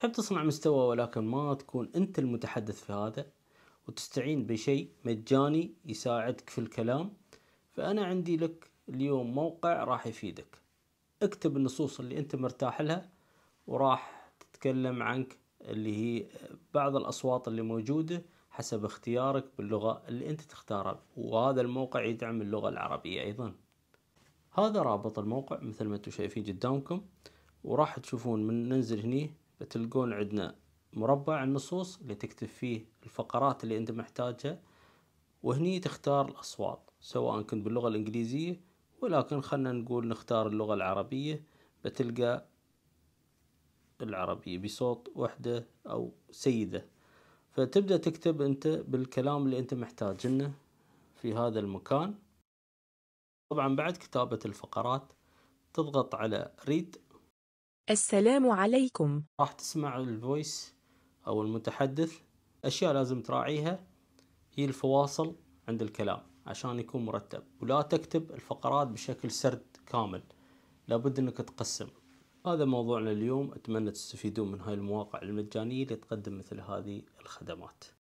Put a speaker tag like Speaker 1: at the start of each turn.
Speaker 1: تحب تصنع مستوى ولكن ما تكون أنت المتحدث في هذا وتستعين بشيء مجاني يساعدك في الكلام فأنا عندي لك اليوم موقع راح يفيدك اكتب النصوص اللي أنت مرتاح لها وراح تتكلم عنك اللي هي بعض الأصوات اللي موجودة حسب اختيارك باللغة اللي أنت تختارها وهذا الموقع يدعم اللغة العربية أيضا هذا رابط الموقع مثل ما انتم شايفين قدامكم وراح تشوفون من ننزل هني بتلقون عندنا مربع النصوص اللي تكتب فيه الفقرات اللي انت محتاجها وهني تختار الأصوات سواء كنت باللغة الإنجليزية ولكن خلنا نقول نختار اللغة العربية بتلقى العربية بصوت وحدة أو سيدة فتبدأ تكتب أنت بالكلام اللي أنت محتاجنه في هذا المكان طبعا بعد كتابة الفقرات تضغط على read السلام عليكم راح تسمع الفويس أو المتحدث أشياء لازم تراعيها هي الفواصل عند الكلام عشان يكون مرتب ولا تكتب الفقرات بشكل سرد كامل لابد أنك تقسم هذا موضوعنا اليوم أتمنى تستفيدون من هاي المواقع المجانية اللي تقدم مثل هذه الخدمات